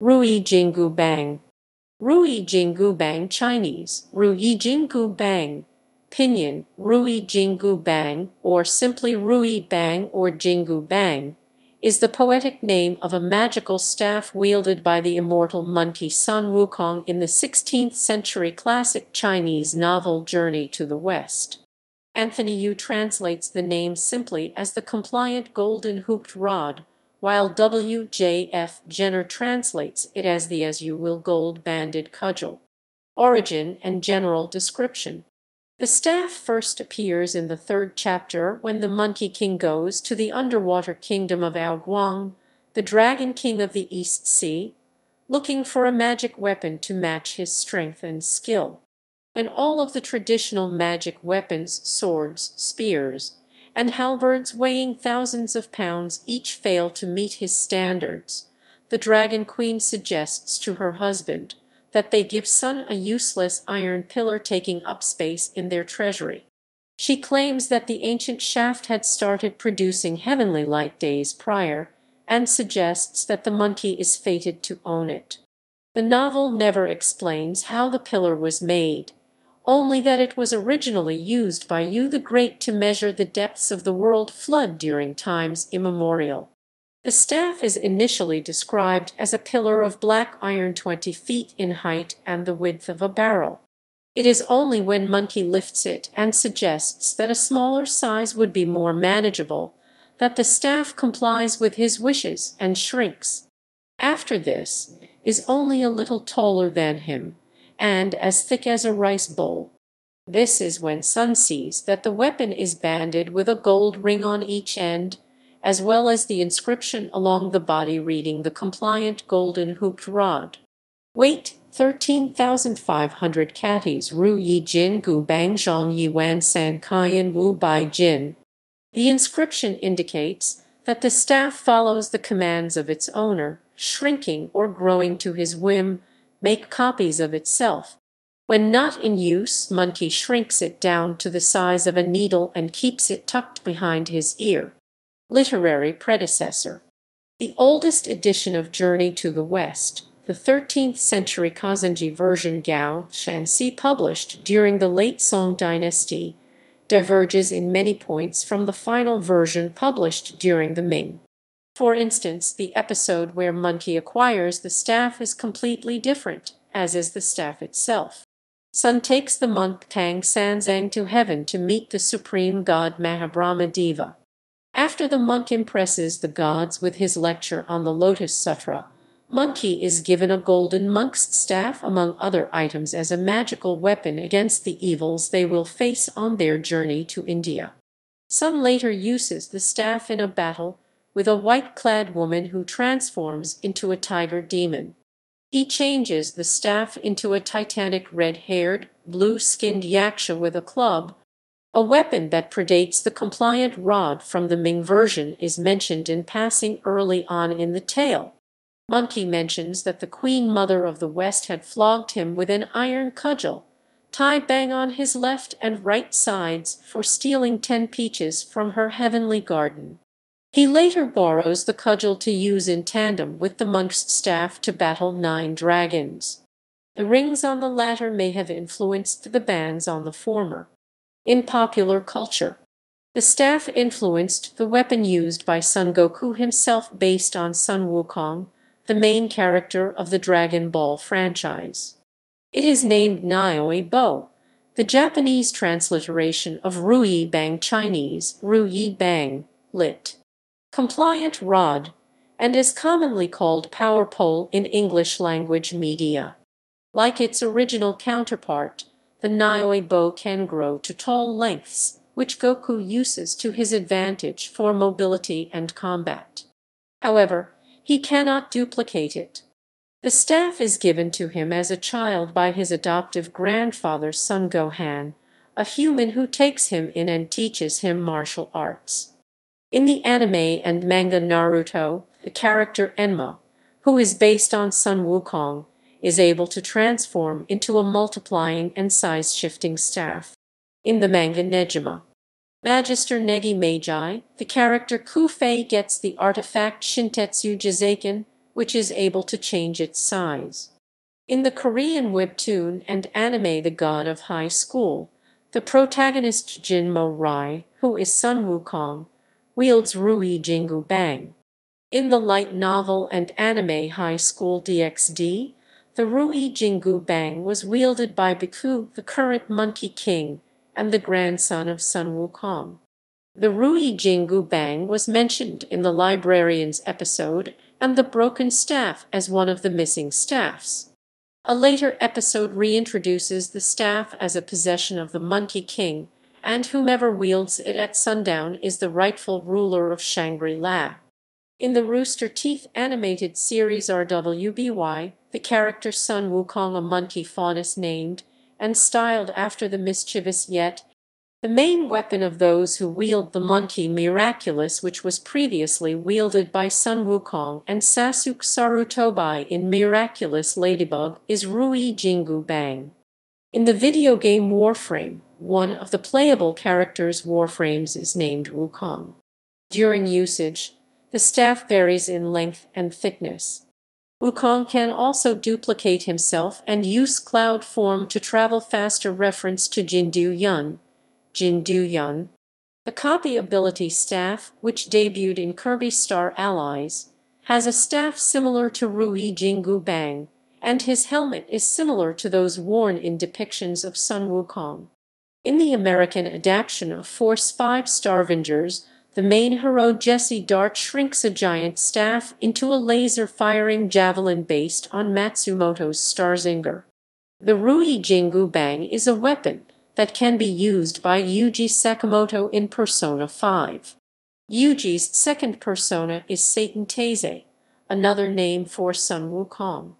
Rui Jingu Bang. Rui Jingu Bang Chinese, Rui Jingu Bang. Pinyin, Rui Jingu Bang, or simply Rui Bang or Jingu Bang, is the poetic name of a magical staff wielded by the immortal monkey Sun Wukong in the 16th century classic Chinese novel Journey to the West. Anthony Yu translates the name simply as the compliant golden hooped rod, while W. J. F. Jenner translates it as the As You Will Gold-Banded Cudgel. Origin and General Description The staff first appears in the third chapter when the Monkey King goes to the underwater kingdom of Guang, the Dragon King of the East Sea, looking for a magic weapon to match his strength and skill. And all of the traditional magic weapons, swords, spears, and halberds weighing thousands of pounds each fail to meet his standards, the Dragon Queen suggests to her husband that they give Sun a useless iron pillar taking up space in their treasury. She claims that the ancient shaft had started producing heavenly light days prior, and suggests that the monkey is fated to own it. The novel never explains how the pillar was made, only that it was originally used by you the Great to measure the depths of the world flood during times immemorial. The staff is initially described as a pillar of black iron 20 feet in height and the width of a barrel. It is only when Monkey lifts it and suggests that a smaller size would be more manageable that the staff complies with his wishes and shrinks. After this, is only a little taller than him, and as thick as a rice bowl. This is when Sun sees that the weapon is banded with a gold ring on each end, as well as the inscription along the body reading the compliant golden hooped rod. Weight 13,500 catties Ru Yi Jin Gu Bang Zhang Yi Wan San Kayan Wu Bai Jin. The inscription indicates that the staff follows the commands of its owner, shrinking or growing to his whim, make copies of itself. When not in use, Monkey shrinks it down to the size of a needle and keeps it tucked behind his ear. Literary predecessor. The oldest edition of Journey to the West, the 13th century Kazanji version Gao Shanxi published during the late Song dynasty, diverges in many points from the final version published during the Ming. For instance, the episode where Monkey acquires the staff is completely different, as is the staff itself. Sun takes the monk Tang Sanzang to heaven to meet the supreme god Mahabrahma Deva. After the monk impresses the gods with his lecture on the Lotus Sutra, Monkey is given a golden monk's staff among other items as a magical weapon against the evils they will face on their journey to India. Sun later uses the staff in a battle with a white-clad woman who transforms into a tiger demon. He changes the staff into a titanic red-haired, blue-skinned yaksha with a club. A weapon that predates the compliant rod from the Ming version is mentioned in passing early on in the tale. Monkey mentions that the Queen Mother of the West had flogged him with an iron cudgel, tied bang on his left and right sides for stealing ten peaches from her heavenly garden. He later borrows the cudgel to use in tandem with the monk's staff to battle nine dragons. The rings on the latter may have influenced the bands on the former. In popular culture, the staff influenced the weapon used by Son Goku himself based on Sun Wukong, the main character of the Dragon Ball franchise. It is named Naioi Bo, the Japanese transliteration of Rui Bang Chinese, Rui Bang, lit compliant rod, and is commonly called power pole in English-language media. Like its original counterpart, the Nioi bow can grow to tall lengths, which Goku uses to his advantage for mobility and combat. However, he cannot duplicate it. The staff is given to him as a child by his adoptive grandfather Son Gohan, a human who takes him in and teaches him martial arts. In the anime and manga Naruto, the character Enma, who is based on Sun Wukong, is able to transform into a multiplying and size-shifting staff. In the manga Nejima, Magister Negi Magi, the character Kufei gets the artifact Shintetsu Jizaken, which is able to change its size. In the Korean webtoon and anime The God of High School, the protagonist Jinmo Rai, who is Sun Wukong, wields Rui Jingu Bang. In the light novel and anime High School DxD, the Rui Jingu Bang was wielded by Biku, the current Monkey King, and the grandson of Sun Wukong. The Rui Jingu Bang was mentioned in the Librarian's episode and the Broken Staff as one of the missing staffs. A later episode reintroduces the staff as a possession of the Monkey King, and whomever wields it at sundown is the rightful ruler of Shangri-La. In the Rooster Teeth animated series RWBY, the character Sun Wukong a monkey fawn is named, and styled after the mischievous yet, the main weapon of those who wield the monkey miraculous which was previously wielded by Sun Wukong and Sasuke Sarutobi in Miraculous Ladybug is Rui Jingu Bang. In the video game Warframe, one of the playable characters' warframes is named Wukong. During usage, the staff varies in length and thickness. Wukong can also duplicate himself and use cloud form to travel faster reference to Jin Du Yun, Jin Du Yun, the copy ability staff, which debuted in Kirby Star Allies, has a staff similar to Rui Jingu Bang, and his helmet is similar to those worn in depictions of Sun Wukong. In the American adaptation of Force 5 Starvingers, the main hero Jesse Dart shrinks a giant staff into a laser-firing javelin based on Matsumoto's Starzinger. The Rui Jingu Bang is a weapon that can be used by Yuji Sakamoto in Persona 5. Yuji's second persona is Satan Taizai, another name for Sun Wukong.